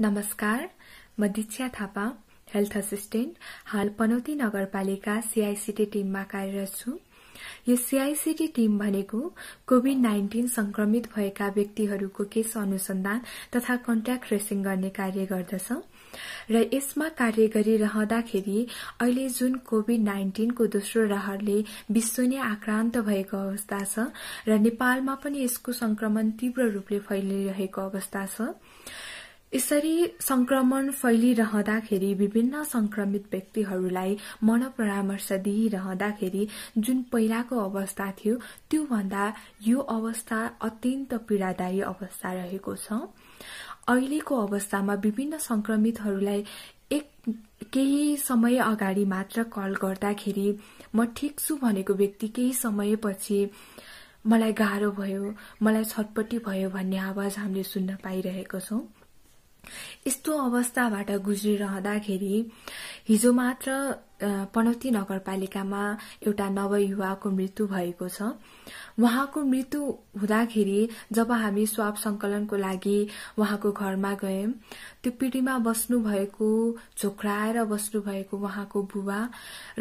नमस्कार म दीक्षा Thapa health assistant हाल पनौती नगरपालिका सीआईसीटी टीममा कार्यरत छु यो सीआईसीटी टीम भनेको कोविड नाइन्टिन संक्रमित भएका व्यक्तिहरूको केस अनुसन्धान तथा कन्ट्याक्ट ट्रेसिङ गर्ने कार्य गर्दछ र यसमा कार्य गरिरहँदाखेरि अहिले जुन कोविड नाइन्टिनको दोस्रो रहरले विश्व नै आक्रान्त भएको अवस्था छ र नेपालमा पनि यसको संक्रमण तीव्र रूपले फैलिरहेको अवस्था छ यसरी संक्रमण फैलिरहँदाखेरि विभिन्न संक्रमित व्यक्तिहरूलाई परामर्श दिइरहँदाखेरि जुन पहिलाको अवस्था थियो त्योभन्दा यो अवस्था अत्यन्त पीड़ादायी अवस्था रहेको छ अहिलेको अवस्थामा विभिन्न संक्रमितहरूलाई एक केही समय अगाडि मात्र कल गर्दाखेरि म ठिक छु भनेको व्यक्ति केही समयपछि मलाई गाह्रो भयो मलाई छटपटी भयो भन्ने आवाज हामीले सुन्न पाइरहेको छौँ यस्तो अवस्थाबाट गुज्रिरहँदाखेरि हिजो मात्र पनौती नगरपालिकामा एउटा नवयुवाको मृत्यु भएको छ उहाँको मृत्यु हुँदाखेरि जब हामी स्वाप संकलनको लागि उहाँको घरमा गयौं त्यो पिँढीमा बस्नुभएको झोक्राएर बस्नुभएको उहाँको बुबा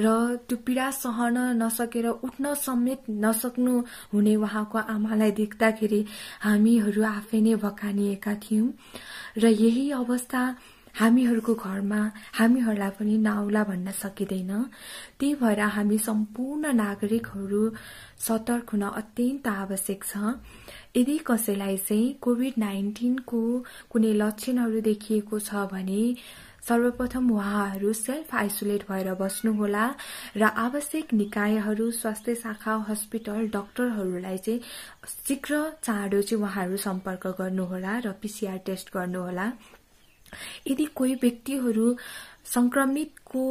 र त्यो पीड़ा सहन नसकेर उठ्न समेत नसक्नु हुने उहाँको आमालाई देख्दाखेरि हामीहरू आफै नै भकानिएका थियौं र यही अवस्था हामीहरूको घरमा हामीहरूलाई पनि नआउला भन्न सकिँदैन त्यही भएर हामी सम्पूर्ण नागरिकहरू सतर्क हुन अत्यन्त आवश्यक छ यदि कसैलाई चाहिँ कोभिड नाइन्टिनको कुनै लक्षणहरू देखिएको छ भने सर्वप्रथम उहाँहरू सेल्फ आइसोलेट भएर बस्नुहोला र आवश्यक निकायहरू स्वास्थ्य शाखा हस्पिटल डाक्टरहरूलाई चाहिँ शीघ्र चाँडो चाहिँ उहाँहरू सम्पर्क गर्नुहोला र पीसीआर टेस्ट गर्नुहोला यदि कोही व्यक्तिहरू संक्रमितको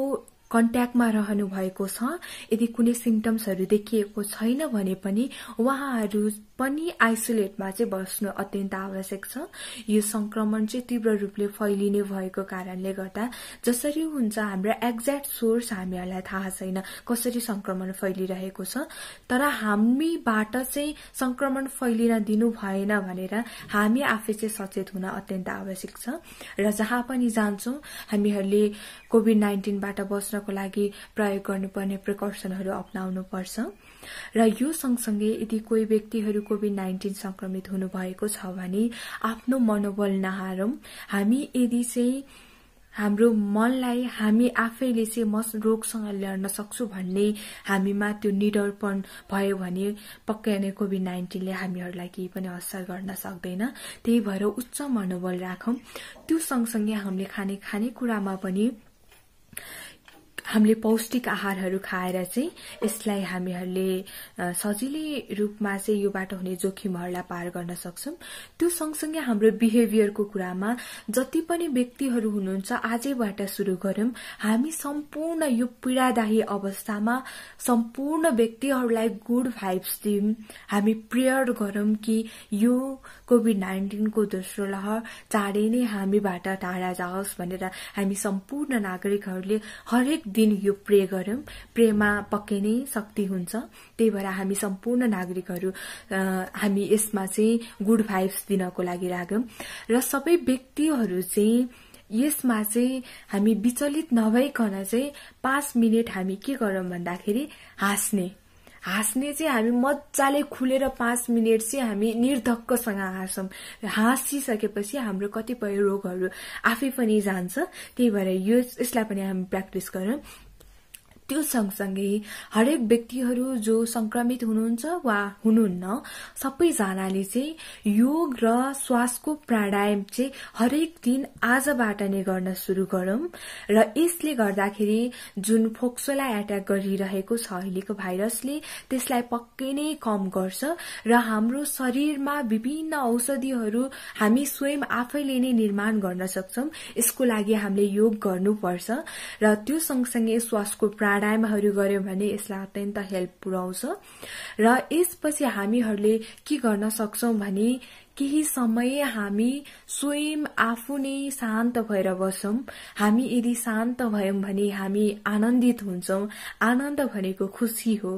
कन्ट्याक्टमा रहनु भएको छ यदि कुनै सिम्टम्सहरू देखिएको छैन भने पनि उहाँहरू पनि आइसोलेटमा चाहिँ बस्नु अत्यन्त आवश्यक छ यो संक्रमण चाहिँ तीव्र रूपले फैलिने भएको कारणले गर्दा जसरी हुन्छ हाम्रो एक्ज्याक्ट सोर्स हामीहरूलाई थाहा छैन कसरी संक्रमण फैलिरहेको छ तर हामीबाट चाहिँ संक्रमण फैलिन दिनु भएन भनेर हामी आफै चाहिँ सचेत हुन अत्यन्त आवश्यक छ र जहाँ पनि जान्छौँ हामीहरूले कोविड नाइन्टिनबाट बस्न सुरक्षाको लागि प्रयोग गर्नुपर्ने प्रिकसनहरू अप्नाउनुपर्छ र यो सँगसँगै यदि कोही व्यक्तिहरू कोविड नाइन्टिन संक्रमित हुनुभएको छ भने आफ्नो मनोबल नहारौं हामी यदि चाहिँ हाम्रो मनलाई हामी आफैले चाहिँ म रोगसँग लड्न सक्छु भन्ने हामीमा त्यो निडरपन भयो भने पक्कै नै कोभिड नाइन्टिनले हामीहरूलाई केही पनि असर गर्न सक्दैन त्यही भएर उच्च मनोबल राखौँ त्यो सँगसँगै हामीले खाने खानेकुरामा पनि हामीले पौष्टिक आहारहरू खाएर चाहिँ यसलाई हामीहरूले सजिलै रूपमा चाहिँ योबाट हुने जोखिमहरूलाई पार गर्न सक्छौँ त्यो सँगसँगै हाम्रो बिहेभियरको कुरामा जति पनि व्यक्तिहरू हुनुहुन्छ आजैबाट सुरु गरौँ हामी सम्पूर्ण यो पीडादायी अवस्थामा सम्पूर्ण व्यक्तिहरूलाई गुड भाइब्स दियौँ हामी प्रेयर गरौँ कि यो कोभिड नाइन्टिनको दोस्रो लहर चाँडै नै हामीबाट टाढा जाओस् भनेर हामी सम्पूर्ण नागरिकहरूले हरेक दिन यो प्रे गऱ्यौँ प्रेमा पक्कै नै शक्ति हुन्छ त्यही भएर हामी सम्पूर्ण नागरिकहरू हामी यसमा चाहिँ गुड भाइब्स दिनको लागि राख्यौँ र सबै व्यक्तिहरू चाहिँ यसमा चाहिँ हामी विचलित नभइकन चाहिँ पाँच मिनट हामी के गरौँ भन्दाखेरि हाँस्ने हाँस्ने चाहिँ हामी मजाले खुलेर पाँच मिनट चाहिँ हामी निर्धक्कसँग हाँस्छौँ हाँसिसकेपछि हाम्रो कतिपय रोगहरू आफै पनि जान्छ त्यही भएर यो यसलाई पनि हामी प्र्याक्टिस गरौँ त्यो सँगसँगै हरेक व्यक्तिहरू जो संक्रमित हुनुहुन्छ वा हुनुहुन्न सबैजनाले चाहिँ योग र श्वासको प्राणायाम चाहिँ हरेक दिन आजबाट नै गर्न सुरु गरौं र यसले गर्दाखेरि जुन फोक्सोलाई एट्याक गरिरहेको छ अहिलेको भाइरसले त्यसलाई पक्कै नै कम गर्छ र हाम्रो शरीरमा विभिन्न औषधिहरू हामी स्वयं आफैले नै निर्माण गर्न सक्छौं यसको लागि हामीले योग गर्नुपर्छ र त्यो सँगसँगै श्वासको प्राण प्राणायामहरू गर्यौँ भने यसलाई अत्यन्त हेल्प पुर्याउँछ र यसपछि हामीहरूले के गर्न सक्छौँ भने केही समय हामी स्वयं आफू नै शान्त भएर बस्छौँ हामी यदि शान्त भयौँ भने हामी आनन्दित हुन्छौँ आनन्द भनेको खुसी हो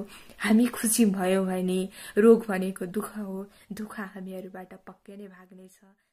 हामी खुसी भयौँ भने रोग भनेको दुःख हो दुःख हामीहरूबाट पक्कै नै भाग्नेछ